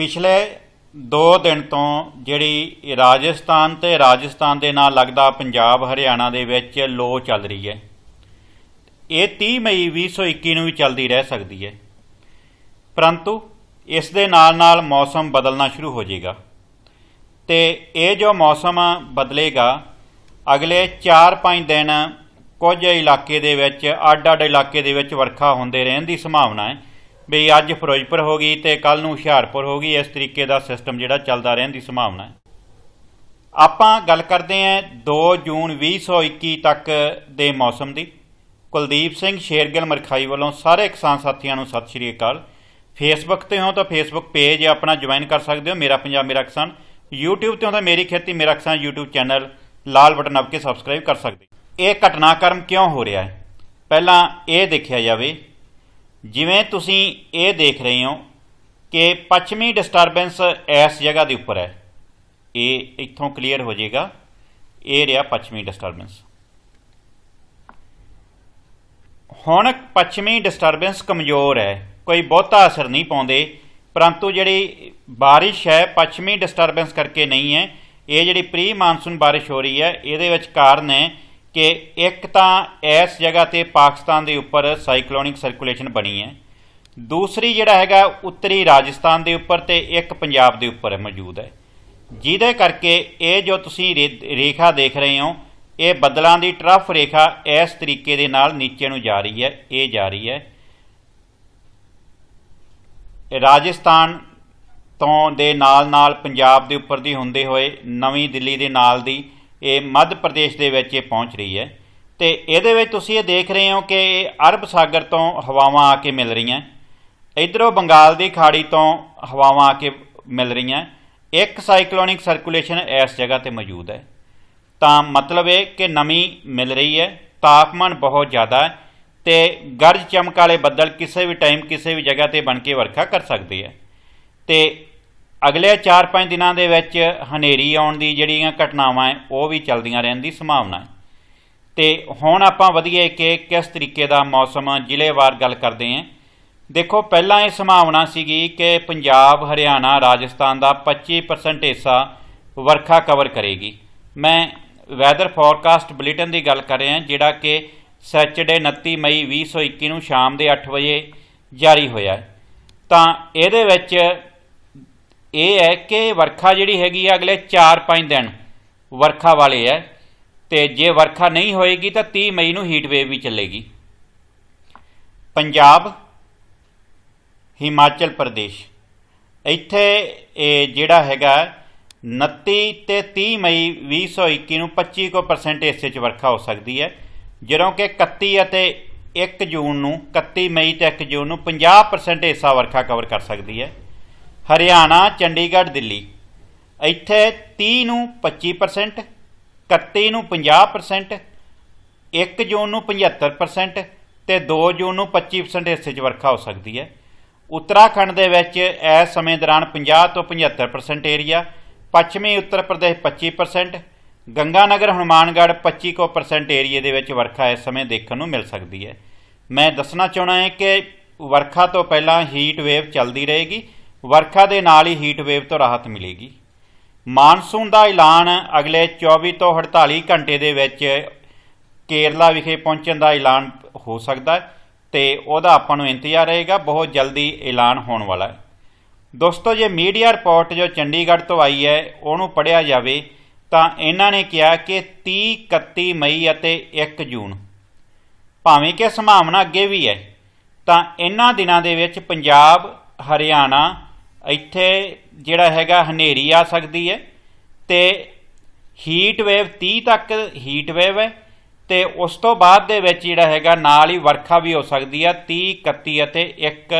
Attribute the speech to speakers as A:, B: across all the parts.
A: ਪਿਛਲੇ 2 ਦਿਨ ਤੋਂ ਜਿਹੜੀ ਰਾਜਸਥਾਨ ਤੇ ਰਾਜਸਥਾਨ ਦੇ ਨਾਲ ਲੱਗਦਾ ਪੰਜਾਬ ਹਰਿਆਣਾ ਦੇ ਵਿੱਚ ਲੋ ਚੱਲ ਰਹੀ ਹੈ ਇਹ 30 ਮਈ 2021 ਨੂੰ ਵੀ ਚੱਲਦੀ ਰਹਿ ਸਕਦੀ ਹੈ ਪਰੰਤੂ ਇਸ ਦੇ ਨਾਲ ਨਾਲ ਮੌਸਮ ਬਦਲਣਾ ਸ਼ੁਰੂ ਹੋ ਜਾਏਗਾ ਤੇ ਇਹ ਜੋ ਮੌਸਮ ਬਦਲੇਗਾ ਅਗਲੇ 4-5 ਦਿਨ ਕੁਝ ਇਲਾਕੇ ਦੇ ਵਿੱਚ ਅੱਡ-ਅੱਡ ਇਲਾਕੇ ਦੇ ਵਿੱਚ ਵਰਖਾ ਹੁੰਦੇ ਰਹਿਣ ਦੀ ਸੰਭਾਵਨਾ ਹੈ ਵੀ ਅੱਜ ਫਿਰੋਜ਼ਪੁਰ ਹੋ ਗਈ ਤੇ ਕੱਲ ਨੂੰ ਹੁਸ਼ਿਆਰਪੁਰ ਹੋ ਗਈ ਇਸ ਤਰੀਕੇ ਦਾ ਸਿਸਟਮ ਜਿਹੜਾ ਚੱਲਦਾ ਰਹਿਣ ਦੀ ਸੰਭਾਵਨਾ ਹੈ ਆਪਾਂ ਗੱਲ ਕਰਦੇ ਹਾਂ 2 ਜੂਨ 2021 ਤੱਕ ਦੇ ਮੌਸਮ ਦੀ ਕੁਲਦੀਪ ਸਿੰਘ ਸ਼ੇਰਗਿਲ ਮਰਖਾਈ ਵੱਲੋਂ ਸਾਰੇ ਕਿਸਾਨ ਸਾਥੀਆਂ ਨੂੰ ਸਤਿ ਸ਼੍ਰੀ ਅਕਾਲ ਫੇਸਬੁੱਕ ਤੇ ਹੋ ਤਾਂ ਫੇਸਬੁੱਕ ਪੇਜ ਆਪਣਾ ਜੁਆਇਨ ਕਰ ਸਕਦੇ ਹੋ ਮੇਰਾ ਪੰਜਾਬ ਮੇਰਾ ਕਿਸਾਨ YouTube ਤੇ ਹੋ ਤਾਂ ਮੇਰੀ ਖੇਤੀ ਮੇਰਾ ਕਿਸਾਨ YouTube ਚੈਨਲ ਲਾਲ ਬਟਨ ਅਪ ਕੇ ਸਬਸਕ੍ਰਾਈਬ ਕਰ ਸਕਦੇ ਇਹ ਘਟਨਾਕਰਮ ਕਿਉਂ ਹੋ ਰਿਹਾ ਹੈ ਪਹਿਲਾਂ ਇਹ ਦੇਖਿਆ ਜਾਵੇ ਜਿਵੇਂ ਤੁਸੀਂ ਇਹ ਦੇਖ ਰਹੇ ਹੋ ਕਿ ਪੱਛਮੀ ਡਿਸਟਰਬੈਂਸ ਇਸ ਜਗ੍ਹਾ ਦੇ ਉੱਪਰ ਹੈ ਇਹ ਇੱਥੋਂ ਕਲੀਅਰ ਹੋ ਜਾਏਗਾ ਇਹ ਰਿਹਾ ਪੱਛਮੀ ਡਿਸਟਰਬੈਂਸ ਹੁਣ ਪੱਛਮੀ ਡਿਸਟਰਬੈਂਸ ਕਮਜ਼ੋਰ ਹੈ ਕੋਈ ਬਹੁਤਾ ਅਸਰ ਨਹੀਂ ਪਾਉਂਦੇ ਪਰੰਤੂ ਜਿਹੜੀ ਬਾਰਿਸ਼ ਹੈ ਪੱਛਮੀ ਡਿਸਟਰਬੈਂਸ ਕਰਕੇ ਨਹੀਂ ਹੈ ਇਹ ਜਿਹੜੀ ਪ੍ਰੀ ਮਾਨਸੂਨ ਬਾਰਿਸ਼ ਹੋ ਰਹੀ ਹੈ ਇਹਦੇ ਵਿੱਚ ਕਾਰਨ ਹੈ ਕਿ ਇੱਕ ਤਾਂ ਇਸ ਜਗ੍ਹਾ ਤੇ ਪਾਕਿਸਤਾਨ ਦੇ ਉੱਪਰ ਸਾਈਕਲੋਨਿਕ ਸਰਕੂਲੇਸ਼ਨ ਬਣੀ ਹੈ ਦੂਸਰੀ ਜਿਹੜਾ ਹੈਗਾ ਉੱਤਰੀ ਰਾਜਸਥਾਨ ਦੇ ਉੱਪਰ ਤੇ ਇੱਕ ਪੰਜਾਬ ਦੇ ਉੱਪਰ ਮੌਜੂਦ ਹੈ ਜਿਹਦੇ ਕਰਕੇ ਇਹ ਜੋ ਤੁਸੀਂ ਰੇਖਾ ਦੇਖ ਰਹੇ ਹੋ ਇਹ ਬੱਦਲਾਂ ਦੀ ਟਰਫ ਰੇਖਾ ਇਸ ਤਰੀਕੇ ਦੇ ਨਾਲ ਨੀਚੇ ਨੂੰ ਜਾ ਰਹੀ ਹੈ ਇਹ ਜਾ ਰਹੀ ਹੈ ਰਾਜਸਥਾਨ ਤੋਂ ਦੇ ਨਾਲ ਨਾਲ ਪੰਜਾਬ ਦੇ ਉੱਪਰ ਦੀ ਹੁੰਦੇ ਹੋਏ ਨਵੀਂ ਦਿੱਲੀ ਦੇ ਨਾਲ ਦੀ ਇਹ ਮੱਧ ਪ੍ਰਦੇਸ਼ ਦੇ ਵਿੱਚ ਇਹ ਪਹੁੰਚ ਰਹੀ ਹੈ ਤੇ ਇਹਦੇ ਵਿੱਚ ਤੁਸੀਂ ਇਹ ਦੇਖ ਰਹੇ ਹੋ ਕਿ ਅਰਬ ਸਾਗਰ ਤੋਂ ਹਵਾਵਾਂ ਆ ਕੇ ਮਿਲ ਰਹੀਆਂ ਇਧਰੋਂ ਬੰਗਾਲ ਦੀ ਖਾੜੀ ਤੋਂ ਹਵਾਵਾਂ ਆ ਕੇ ਮਿਲ ਰਹੀਆਂ ਇੱਕ ਸਾਈਕਲੋਨਿਕ ਸਰਕੂਲੇਸ਼ਨ ਇਸ ਜਗ੍ਹਾ ਤੇ ਮੌਜੂਦ ਹੈ ਤਾਂ ਮਤਲਬ ਇਹ ਕਿ ਨਮੀ ਮਿਲ ਰਹੀ ਹੈ ਤਾਪਮਾਨ ਬਹੁਤ ਜ਼ਿਆਦਾ ਹੈ ਤੇ ਗਰਜ ਚਮਕ ਵਾਲੇ ਬੱਦਲ ਕਿਸੇ ਵੀ ਟਾਈਮ ਕਿਸੇ ਵੀ ਜਗ੍ਹਾ ਤੇ ਬਣ ਕੇ ਵਰਖਾ ਕਰ ਸਕਦੇ ਆ ਤੇ ਅਗਲੇ 4-5 ਦਿਨਾਂ ਦੇ ਵਿੱਚ ਹਨੇਰੀ ਆਉਣ ਦੀ ਜਿਹੜੀਆਂ ਘਟਨਾਵਾਂ ਹੈ ਉਹ ਵੀ ਚੱਲਦੀਆਂ ਰਹਿਣ ਦੀ ਸੰਭਾਵਨਾ ਹੈ ਤੇ ਹੁਣ ਆਪਾਂ ਵਧੀਏ ਕਿ ਕਿਸ ਤਰੀਕੇ ਦਾ ਮੌਸਮ ਜ਼ਿਲ੍ਹੇਵਾਰ ਗੱਲ ਕਰਦੇ ਹਾਂ ਦੇਖੋ ਪਹਿਲਾਂ ਇਹ ਸੰਭਾਵਨਾ ਸੀਗੀ ਕਿ ਪੰਜਾਬ ਹਰਿਆਣਾ ਰਾਜਸਥਾਨ ਦਾ 25% ਹਿੱਸਾ ਵਰਖਾ ਕਵਰ ਕਰੇਗੀ ਮੈਂ ਵੈਦਰ ਫੋਰਕਾਸਟ ਬੁਲੇਟਿਨ ਦੀ ਗੱਲ ਕਰ ਰਿਹਾ ਹਾਂ ਜਿਹੜਾ ਕਿ ਸੈਚਰਡੇ 29 ਮਈ 2021 ਨੂੰ ਸ਼ਾਮ ਦੇ 8 ਵਜੇ ਜਾਰੀ ਹੋਇਆ ਤਾਂ ਇਹਦੇ ਵਿੱਚ ਇਹ ਹੈ ਕਿ ਵਰਖਾ ਜਿਹੜੀ ਹੈਗੀ ਆ ਅਗਲੇ 4-5 ਦਿਨ ਵਰਖਾ ਵਾਲੇ ਹੈ ਤੇ ਜੇ ਵਰਖਾ ਨਹੀਂ ਹੋਏਗੀ ਤਾਂ 30 ਮਈ ਨੂੰ ਹੀਟ ਵੇਵ ਵੀ ਚੱਲੇਗੀ ਪੰਜਾਬ ਹਿਮਾਚਲ ਪ੍ਰਦੇਸ਼ ਇੱਥੇ ਇਹ ਜਿਹੜਾ ਹੈਗਾ 29 ਤੇ 30 ਮਈ 2021 ਨੂੰ 25% ਹਿੱਸੇ 'ਚ ਵਰਖਾ ਹੋ ਸਕਦੀ ਹੈ ਜਦੋਂ ਕਿ 31 ਅਤੇ 1 ਜੂਨ ਨੂੰ 31 ਮਈ ਤੇ 1 ਜੂਨ ਨੂੰ 50% ਹਿੱਸਾ ਵਰਖਾ ਕਵਰ ਕਰ ਸਕਦੀ ਹੈ ਹਰਿਆਣਾ ਚੰਡੀਗੜ੍ਹ ਦਿੱਲੀ ਇੱਥੇ 30 ਨੂੰ 25% 31 ਨੂੰ 50% 1 ਜੂਨ ਨੂੰ 75% ਤੇ 2 ਜੂਨ ਨੂੰ 25% ਹਿੱਸੇ 'ਚ ਵਰਖਾ ਹੋ ਸਕਦੀ ਹੈ ਉੱਤਰਾਖੰਡ ਦੇ ਵਿੱਚ ਇਸ ਸਮੇਂ ਦੌਰਾਨ 50 ਤੋਂ 75% ਏਰੀਆ ਪੱਛਮੀ ਉੱਤਰ ਪ੍ਰਦੇਸ਼ 25% ਗੰਗਾਨਗਰ ਹਨੂਮਾਨਗੜ 25% ਏਰੀਆ ਦੇ ਵਿੱਚ ਵਰਖਾ ਇਸ ਸਮੇਂ ਦੇਖਣ ਨੂੰ ਮਿਲ ਸਕਦੀ ਹੈ ਮੈਂ ਦੱਸਣਾ ਚਾਹਣਾ ਹੈ ਕਿ ਵਰਖਾ ਤੋਂ ਪਹਿਲਾਂ ਹੀਟ ਵੇਵ ਚੱਲਦੀ ਰਹੇਗੀ ਵਰਖਾ ਦੇ ਨਾਲ ਹੀ ਹੀਟ ਵੇਵ ਤੋਂ ਰਾਹਤ ਮਿਲੇਗੀ ਮਾਨਸੂਨ ਦਾ ਐਲਾਨ ਅਗਲੇ 24 ਤੋਂ 48 ਘੰਟੇ ਦੇ ਵਿੱਚ ਕੇਰਲਾ ਵਿਖੇ ਪਹੁੰਚਣ ਦਾ ਐਲਾਨ ਹੋ ਸਕਦਾ ਹੈ ਤੇ ਉਹਦਾ ਆਪਾਂ ਨੂੰ ਇੰਤਜ਼ਾਰ ਰਹੇਗਾ ਬਹੁਤ ਜਲਦੀ ਐਲਾਨ ਹੋਣ ਵਾਲਾ ਹੈ ਦੋਸਤੋ ਜੇ ਮੀਡੀਆ ਰਿਪੋਰਟ ਜੋ ਚੰਡੀਗੜ੍ਹ ਤੋਂ ਆਈ ਹੈ ਉਹਨੂੰ ਪੜਿਆ ਜਾਵੇ ਤਾਂ ਇਹਨਾਂ ਨੇ ਕਿਹਾ ਕਿ 30 31 ਮਈ ਅਤੇ 1 ਜੂਨ ਭਾਵੇਂ ਕਿ ਸੰਭਾਵਨਾ ਅੱਗੇ ਵੀ ਹੈ ਤਾਂ ਇਹਨਾਂ ਦਿਨਾਂ ਦੇ ਵਿੱਚ ਪੰਜਾਬ ਹਰਿਆਣਾ ਇੱਥੇ ਜਿਹੜਾ ਹੈਗਾ ਹਨੇਰੀ ਆ ਸਕਦੀ ਹੈ ਤੇ ਹੀਟ ਵੇਵ 30 ਤੱਕ ਹੀਟ ਵੇਵ ਹੈ ਤੇ ਉਸ ਤੋਂ ਬਾਅਦ ਦੇ ਵਿੱਚ ਜਿਹੜਾ ਹੈਗਾ ਨਾਲ ਹੀ ਵਰਖਾ ਵੀ ਹੋ ਸਕਦੀ ਆ 30 31 ਅਤੇ 1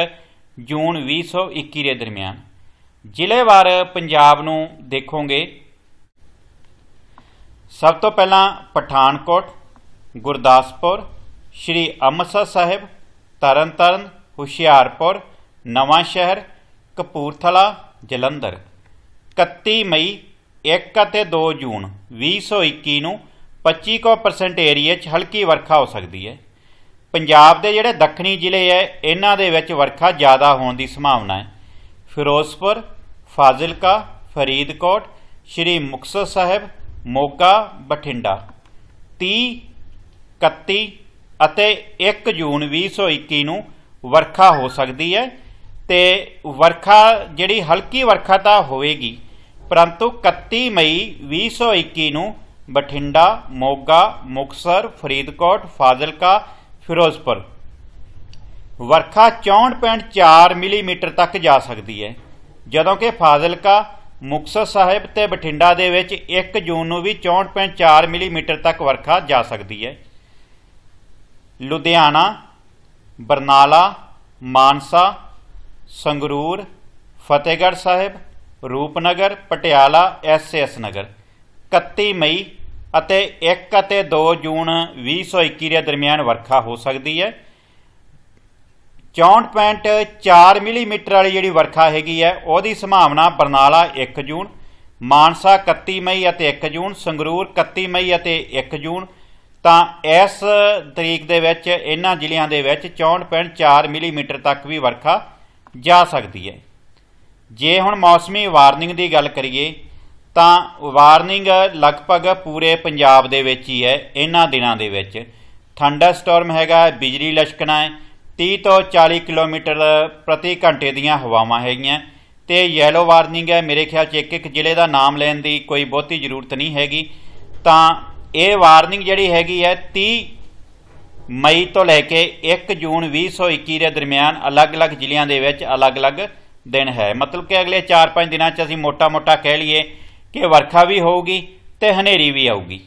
A: ਜੂਨ 2021 ਦੇ ਦਰਮਿਆਨ ਜ਼ਿਲ੍ਹੇਵਾਰ ਪੰਜਾਬ ਨੂੰ ਦੇਖੋਗੇ ਸਭ ਤੋਂ ਪਹਿਲਾਂ ਪਠਾਨਕੋਟ ਗੁਰਦਾਸਪੁਰ ਸ਼੍ਰੀ ਅੰਮ੍ਰਿਤਸਰ ਸਾਹਿਬ ਤਰਨਤਾਰਨ ਹੁਸ਼ਿਆਰਪੁਰ ਨਵਾਂ ਸ਼ਹਿਰ ਕਪੂਰਥਲਾ ਜਲੰਧਰ 31 ਮਈ 1 ਅਤੇ 2 ਜੂਨ 2021 ਨੂੰ 25% ਏਰੀਆ 'ਚ ਹਲਕੀ ਵਰਖਾ ਹੋ ਸਕਦੀ ਹੈ ਪੰਜਾਬ ਦੇ ਜਿਹੜੇ ਦੱਖਣੀ ਜ਼ਿਲ੍ਹੇ ਐ ਇਹਨਾਂ ਦੇ ਵਿੱਚ ਵਰਖਾ ਜ਼ਿਆਦਾ ਹੋਣ ਦੀ ਸੰਭਾਵਨਾ ਹੈ ਫਿਰੋਜ਼ਪੁਰ ਫਾਜ਼ਿਲਕਾ ਫਰੀਦਕੋਟ ਸ਼੍ਰੀ ਮੁਕਤਸਰ ਸਾਹਿਬ ਮੋਗਾ ਬਠਿੰਡਾ 30 31 ਅਤੇ 1 ਜੂਨ 2021 ਨੂੰ ਵਰਖਾ ਹੋ ਸਕਦੀ ਹੈ ਤੇ ਵਰਖਾ ਜਿਹੜੀ ਹਲਕੀ ਵਰਖਾ ਤਾਂ ਹੋਵੇਗੀ ਪਰੰਤੂ 31 ਮਈ 2021 ਨੂੰ ਬਠਿੰਡਾ ਮੋਗਾ ਮੁਕਸਰ ਫਰੀਦਕੋਟ ਫਾਜ਼ਿਲਕਾ ਫਿਰੋਜ਼ਪੁਰ ਵਰਖਾ 64.4 ਮਿਲੀਮੀਟਰ ਤੱਕ ਜਾ ਸਕਦੀ ਹੈ ਜਦੋਂ ਕਿ ਫਾਜ਼ਿਲਕਾ ਮੁਕਸਰ ਸਾਹਿਬ ਤੇ ਬਠਿੰਡਾ ਦੇ ਵਿੱਚ 1 ਜੂਨ ਨੂੰ ਵੀ 64.4 ਮਿਲੀਮੀਟਰ ਤੱਕ ਵਰਖਾ ਜਾ ਸਕਦੀ ਹੈ ਲੁਧਿਆਣਾ ਬਰਨਾਲਾ ਮਾਨਸਾ ਸੰਗਰੂਰ ਫਤਿਹਗੜ੍ਹ ਸਾਹਿਬ ਰੂਪਨਗਰ ਪਟਿਆਲਾ ਐਸਐਸ ਨਗਰ 31 ਮਈ ਅਤੇ 1 ਅਤੇ 2 ਜੂਨ 2021 ਦੇ ਦਰਮਿਆਨ ਵਰਖਾ ਹੋ ਸਕਦੀ ਹੈ 64.4 ਮਿਲੀਮੀਟਰ ਵਾਲੀ ਜਿਹੜੀ ਵਰਖਾ ਹੈਗੀ ਹੈ ਉਹਦੀ ਸੰਭਾਵਨਾ ਬਰਨਾਲਾ 1 ਜੂਨ ਮਾਨਸਾ 31 ਮਈ ਅਤੇ 1 ਜੂਨ ਸੰਗਰੂਰ 31 ਮਈ ਅਤੇ 1 ਜੂਨ ਤਾਂ ਇਸ ਤਰੀਕ ਦੇ ਵਿੱਚ ਇਹਨਾਂ ਜ਼ਿਲ੍ਹਿਆਂ ਦੇ ਵਿੱਚ 64.4 ਮਿਲੀਮੀਟਰ ਤੱਕ ਵੀ ਵਰਖਾ ਜਾ ਸਕਦੀ ਹੈ ਜੇ ਹੁਣ ਮੌਸਮੀ ਵਾਰਨਿੰਗ ਦੀ ਗੱਲ ਕਰੀਏ ਤਾਂ ਵਾਰਨਿੰਗ ਲਗਭਗ ਪੂਰੇ ਪੰਜਾਬ ਦੇ ਵਿੱਚ ਹੀ ਹੈ ਇਹਨਾਂ ਦਿਨਾਂ ਦੇ ਵਿੱਚ ਥੰਡਰ ਸਟਾਰਮ ਹੈਗਾ ਬਿਜਲੀ ਲਸ਼ਕਣਾ ਹੈ 30 ਤੋਂ 40 ਕਿਲੋਮੀਟਰ ਪ੍ਰਤੀ ਘੰਟੇ ਦੀਆਂ ਹਵਾਵਾਂ ਹੈਗੀਆਂ ਤੇ ਯੈਲੋ ਵਾਰਨਿੰਗ ਹੈ ਮੇਰੇ ਖਿਆਲ 'ਚ ਇੱਕ ਇੱਕ ਜ਼ਿਲ੍ਹੇ ਦਾ ਨਾਮ ਲੈਣ ਦੀ ਕੋਈ ਬਹੁਤੀ ਜ਼ਰੂਰਤ ਨਹੀਂ ਹੈਗੀ ਤਾਂ ਇਹ ਵਾਰਨਿੰਗ ਜਿਹੜੀ ਹੈਗੀ ਹੈ 30 ਮਈ ਤੋਂ ਲੈ ਕੇ 1 ਜੂਨ 2021 ਦੇ ਦਰਮਿਆਨ ਅਲੱਗ-ਅਲੱਗ ਜ਼ਿਲ੍ਹਿਆਂ ਦੇ ਵਿੱਚ ਅਲੱਗ-ਅਲੱਗ ਦਿਨ ਹੈ ਮਤਲਬ ਕਿ ਅਗਲੇ 4-5 ਦਿਨਾਂ 'ਚ ਅਸੀਂ ਮੋਟਾ-ਮੋਟਾ ਕਹਿ ਲਈਏ ਕਿ ਵਰਖਾ ਵੀ ਹੋਊਗੀ ਤੇ ਹਨੇਰੀ ਵੀ ਆਊਗੀ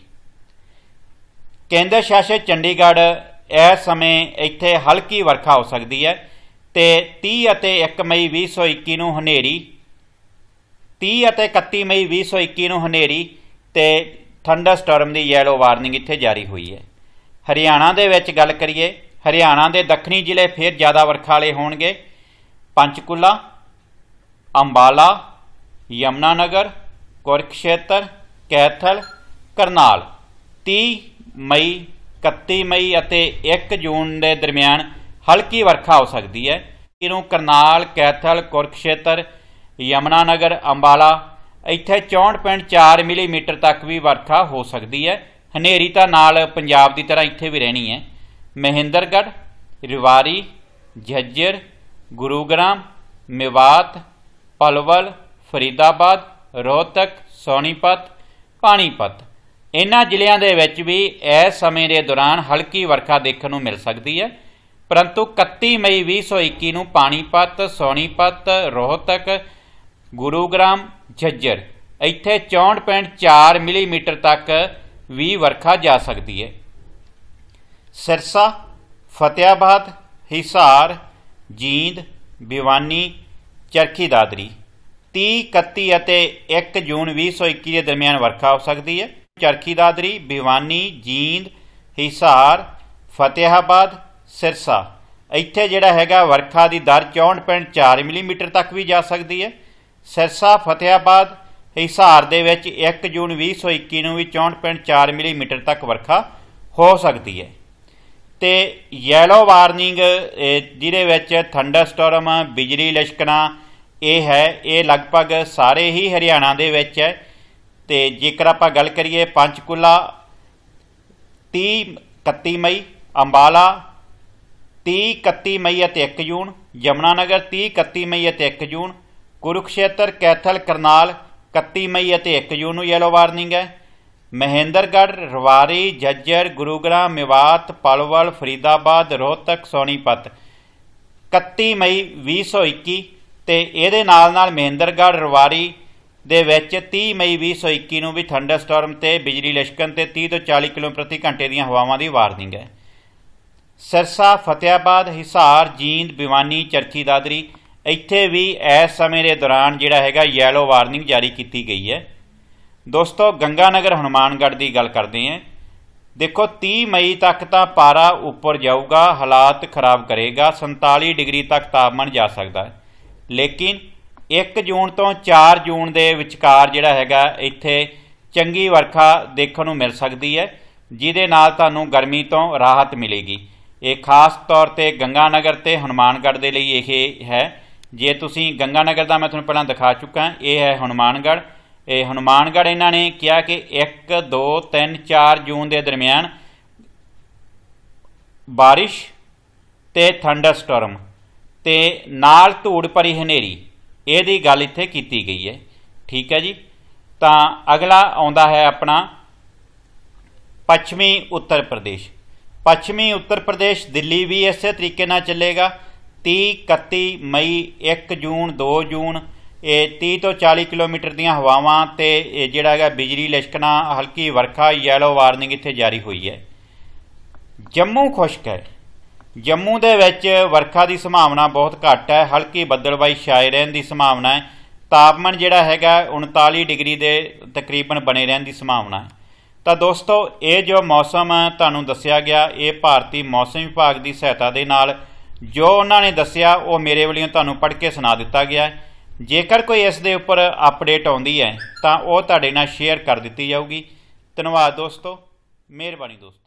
A: ਕੇਂਦਰ ਸ਼ਾਸਿਤ ਚੰਡੀਗੜ੍ਹ ਇਸ ਸਮੇਂ ਇੱਥੇ ਹਲਕੀ ਵਰਖਾ ਹੋ ਸਕਦੀ ਹੈ ਤੇ 30 ਅਤੇ 1 ਮਈ 2021 ਨੂੰ ਹਨੇਰੀ 30 ਅਤੇ 31 ਮਈ 2021 ਨੂੰ ਹਨੇਰੀ ਤੇ ਥੰਡਰ ਸਟਾਰਮ ਦੀ ਯੈਲੋ ਵਾਰਨਿੰਗ ਇੱਥੇ ਜਾਰੀ ਹੋਈ ਹੈ ਹਰਿਆਣਾ ਦੇ ਵਿੱਚ ਗੱਲ ਕਰੀਏ ਹਰਿਆਣਾ ਦੇ ਦੱਖਣੀ ਜ਼ਿਲ੍ਹੇ ਫਿਰ ਜ਼ਿਆਦਾ ਵਰਖਾ ਵਾਲੇ ਹੋਣਗੇ ਪੰਚਕੁਲਾ ਅੰਬਾਲਾ ਯਮਨਾ ਨਗਰ ਕੁਰਕਸ਼ੇਤਰ ਕੈਥਲ ਕਰਨਾਲ 30 ਮਈ 31 ਮਈ ਅਤੇ 1 ਜੂਨ ਦੇ ਦਰਮਿਆਨ ਹਲਕੀ ਵਰਖਾ ਹੋ ਸਕਦੀ ਹੈ ਇਹਨੂੰ ਕਰਨਾਲ ਕੈਥਲ ਕੁਰਕਸ਼ੇਤਰ ਯਮਨਾ ਨਗਰ ਅੰਬਾਲਾ ਇੱਥੇ 64.4 ਮਿਲੀਮੀਟਰ ਤੱਕ ਵੀ ਵਰਖਾ ਹੋ ਸਕਦੀ ਹੈ ਹਨੇਰੀ ਤਾਂ ਨਾਲ ਪੰਜਾਬ ਦੀ ਤਰ੍ਹਾਂ ਇੱਥੇ ਵੀ ਰਹਿਣੀ ਹੈ ਮਹਿੰਦਰਗੜ ਰਿਵਾਰੀ ਝੱਜਰ ਗੁਰੂਗ੍ਰਾਮ ਮੇਵਾਤ ਪਲਵਲ ਫਰੀਦਾਬਾਦ ਰੋਹਤਕ ਸੋਨੀਪਤ ਪਾਣੀਪਤ ਇਹਨਾਂ ਜ਼ਿਲ੍ਹਿਆਂ ਦੇ ਵਿੱਚ ਵੀ ਇਸ ਸਮੇਂ ਦੇ ਦੌਰਾਨ ਹਲਕੀ ਵਰਖਾ ਦੇਖਣ ਨੂੰ ਮਿਲ ਸਕਦੀ ਹੈ ਪਰੰਤੂ 31 ਮਈ 2021 ਨੂੰ ਪਾਣੀਪਤ ਸੋਨੀਪਤ ਰੋਹਤਕ ਗੁਰੂਗ੍ਰਾਮ ਝੱਜਰ ਇੱਥੇ 64.4 ਮਿਲੀਮੀਟਰ ਤੱਕ ਵੀ ਵਰਖਾ ਜਾ ਸਕਦੀ ਹੈ ਸਿਰਸਾ ਫਤਿਆਬਾਦ ਹਿਸਾਰ ਜੀਂਦ ਭਿਵਾਨੀ ਚਰਖੀ ਦਾਦਰੀ 30 31 ਅਤੇ 1 ਜੂਨ 2021 ਦੇ ਦਰਮਿਆਨ ਵਰਖਾ ਹੋ ਸਕਦੀ ਹੈ ਚਰਖੀ ਦਾਦਰੀ ਭਿਵਾਨੀ ਜੀਂਦ ਹਿਸਾਰ ਫਤਿਹਾਬਾਦ ਸਿਰਸਾ ਇੱਥੇ ਜਿਹੜਾ ਹੈਗਾ ਵਰਖਾ ਦੀ ਦਰ 64.4 ਮਿਲੀਮੀਟਰ ਤੱਕ ਵੀ ਜਾ ਸਕਦੀ ਹੈ ਸਿਰਸਾ ਫਤਿਹਾਬਾਦ ਹਿਸਾਰ ਦੇ ਵਿੱਚ 1 ਜੂਨ 2021 ਨੂੰ ਵੀ 64.4 ਮਿਲੀਮੀਟਰ ਤੱਕ ਵਰਖਾ ਹੋ ਸਕਦੀ ਹੈ ਤੇ ਯੈਲੋ ਵਾਰਨਿੰਗ ਜਿਹਦੇ ਵਿੱਚ ਥੰਡਰ ਸਟਾਰਮ ਬਿਜਲੀ ਲਿਸ਼ਕਣਾ ਇਹ ਹੈ ਇਹ ਲਗਭਗ ਸਾਰੇ ਹੀ ਹਰਿਆਣਾ ਦੇ ਵਿੱਚ ਹੈ ਤੇ ਜੇਕਰ ਆਪਾਂ ਗੱਲ ਕਰੀਏ ਪੰਚਕੁਲਾ 30 31 ਮਈ ਅੰਬਾਲਾ 30 31 ਮਈ ਅਤੇ 1 ਜੂਨ ਜਮਨਾ ਨਗਰ 30 31 ਮਈ ਅਤੇ 1 ਜੂਨ ਕੁਰੂਖੇਤਰ ਕੈਥਲ ਕਰਨਾਲ 31 ਮਈ ਅਤੇ 1 ਜੂਨ ਨੂੰ ਯੈਲੋ ਵਾਰਨਿੰਗ ਹੈ ਮਹਿੰਦਰਗੜ੍ਹ ਰਵਾਰੀ ਜੱਜਰ ਗੁਰੂਗ੍ਰਾਮ ਮਿਵਾਤ ਪਲਵਲ ਫਰੀਦਾਬਾਦ ਰੋਹਤਕ ਸੋਨੀਪਤ 31 ਮਈ 2021 ਤੇ ਇਹਦੇ ਨਾਲ ਨਾਲ ਮਹਿੰਦਰਗੜ੍ਹ ਰਵਾਰੀ ਦੇ ਵਿੱਚ 30 ਮਈ 2021 ਨੂੰ ਵੀ ਥੰਡਰਸਟਾਰਮ ਤੇ ਬਿਜਲੀ ਲਿਸ਼ਕਣ ਤੇ 30 ਤੋਂ 40 ਕਿਲੋਮੀਟਰ ਪ੍ਰਤੀ ਘੰਟੇ ਦੀਆਂ ਹਵਾਵਾਂ ਦੀ ਵਾਰਨਿੰਗ ਹੈ ਸਰਸਾ ਫਤਿਆਬਾਦ ਹਿਸਾਰ ਜੀਂਦ ਬਿਵਾਨੀ ਚਰਖੀ ਦਾਦਰੀ ਇੱਥੇ ਵੀ ਇਸ ਸਮੇਂ ਦੇ ਦੌਰਾਨ ਜਿਹੜਾ ਹੈਗਾ ਯੈਲੋ ਵਾਰਨਿੰਗ ਜਾਰੀ ਕੀਤੀ ਗਈ ਹੈ ਦੋਸਤੋ ਗੰਗਾਨਗਰ ਹਨੂਮਾਨਗੜ ਦੀ ਗੱਲ ਕਰਦੇ ਹਾਂ ਦੇਖੋ 30 ਮਈ ਤੱਕ ਤਾਂ ਪਾਰਾ ਉੱਪਰ ਜਾਊਗਾ ਹਾਲਾਤ ਖਰਾਬ ਕਰੇਗਾ 47 ਡਿਗਰੀ ਤੱਕ ਤਾਪਮਾਨ ਜਾ ਸਕਦਾ ਹੈ ਲੇਕਿਨ 1 ਜੂਨ ਤੋਂ 4 ਜੂਨ ਦੇ ਵਿਚਕਾਰ ਜਿਹੜਾ ਹੈਗਾ ਇੱਥੇ ਚੰਗੀ ਵਰਖਾ ਦੇਖਣ ਨੂੰ ਮਿਲ ਸਕਦੀ ਹੈ ਜਿਹਦੇ ਨਾਲ ਤੁਹਾਨੂੰ ਗਰਮੀ ਤੋਂ ਰਾਹਤ ਮਿਲੇਗੀ ਇਹ ਖਾਸ ਤੌਰ ਤੇ ਗੰਗਾਨਗਰ ਤੇ ਹਨੂਮਾਨਗੜ ਦੇ ਲਈ ਇਹ ਹੈ ਜੇ ਤੁਸੀਂ ਗੰਗਾਨਗਰ ਦਾ ਮੈਂ ਤੁਹਾਨੂੰ ਪਹਿਲਾਂ ਦਿਖਾ ਚੁੱਕਾ ਇਹ ਹੈ ਹਨੂਮਾਨਗੜ ਇਹ ਹਨੂਮਾਨਗੜ ਇਹਨਾਂ ਨੇ ਕਿਹਾ ਕਿ 1 2 3 4 ਜੂਨ ਦੇ ਦਰਮਿਆਨ ਬਾਰਿਸ਼ ਤੇ ਥੰਡਰ ਸਟਾਰਮ ਤੇ ਨਾਲ ਧੂੜ ਭਰੀ ਹਨੇਰੀ ਇਹਦੀ ਗੱਲ ਇੱਥੇ ਕੀਤੀ ਗਈ ਹੈ ਠੀਕ ਹੈ ਜੀ ਤਾਂ ਅਗਲਾ ਆਉਂਦਾ ਹੈ ਆਪਣਾ ਪੱਛਮੀ ਉੱਤਰ ਪ੍ਰਦੇਸ਼ ਪੱਛਮੀ ਉੱਤਰ ਪ੍ਰਦੇਸ਼ ਦਿੱਲੀ ਵੀ ਇਸੇ ਤਰੀਕੇ ਨਾਲ ਚੱਲੇਗਾ 30 31 ਮਈ 1 ਜੂਨ 2 ਜੂਨ ਇਹ 30 ਤੋਂ 40 ਕਿਲੋਮੀਟਰ ਦੀਆਂ ਹਵਾਵਾਂ ਤੇ ਜਿਹੜਾ ਹੈਗਾ ਬਿਜਲੀ ਲਿਸ਼ਕਣਾ ਹਲਕੀ ਵਰਖਾ ਯੈਲੋ ਵਾਰਨਿੰਗ ਇੱਥੇ ਜਾਰੀ ਹੋਈ ਹੈ ਜੰਮੂ ਖੁਸ਼ਕ ਹੈ ਜੰਮੂ ਦੇ ਵਿੱਚ ਵਰਖਾ ਦੀ ਸੰਭਾਵਨਾ ਬਹੁਤ ਘੱਟ ਹੈ ਹਲਕੀ ਬੱਦਲਬਾਈ ਛਾਏ ਰਹਿਣ ਦੀ ਸੰਭਾਵਨਾ ਹੈ ਤਾਪਮਾਨ ਜਿਹੜਾ ਹੈਗਾ 39 ਡਿਗਰੀ ਦੇ ਤਕਰੀਬਨ ਬਣੇ ਰਹਿਣ ਦੀ ਸੰਭਾਵਨਾ ਹੈ ਤਾਂ ਦੋਸਤੋ ਇਹ ਜੋ ਮੌਸਮ ਤੁਹਾਨੂੰ ਦੱਸਿਆ ਗਿਆ ਇਹ ਭਾਰਤੀ ਮੌਸਮ ਵਿਭਾਗ ਦੀ ਸਹਾਇਤਾ ਦੇ ਨਾਲ ਜੋ ਉਹਨਾਂ ਨੇ ਦੱਸਿਆ ਉਹ ਮੇਰੇ ਵੱਲੋਂ ਤੁਹਾਨੂੰ ਪੜ੍ਹ ਕੇ ਸੁਣਾ ਦਿੱਤਾ ਗਿਆ ਹੈ ਜੇਕਰ ਕੋਈ ਇਸ ਦੇ ਉੱਪਰ ਅਪਡੇਟ ਆਉਂਦੀ ਹੈ ਤਾਂ ਉਹ ਤੁਹਾਡੇ ਨਾਲ ਸ਼ੇਅਰ ਕਰ ਦਿੱਤੀ ਜਾਊਗੀ ਧੰਨਵਾਦ ਦੋਸਤੋ ਮਿਹਰਬਾਨੀ ਦੋਸਤੋ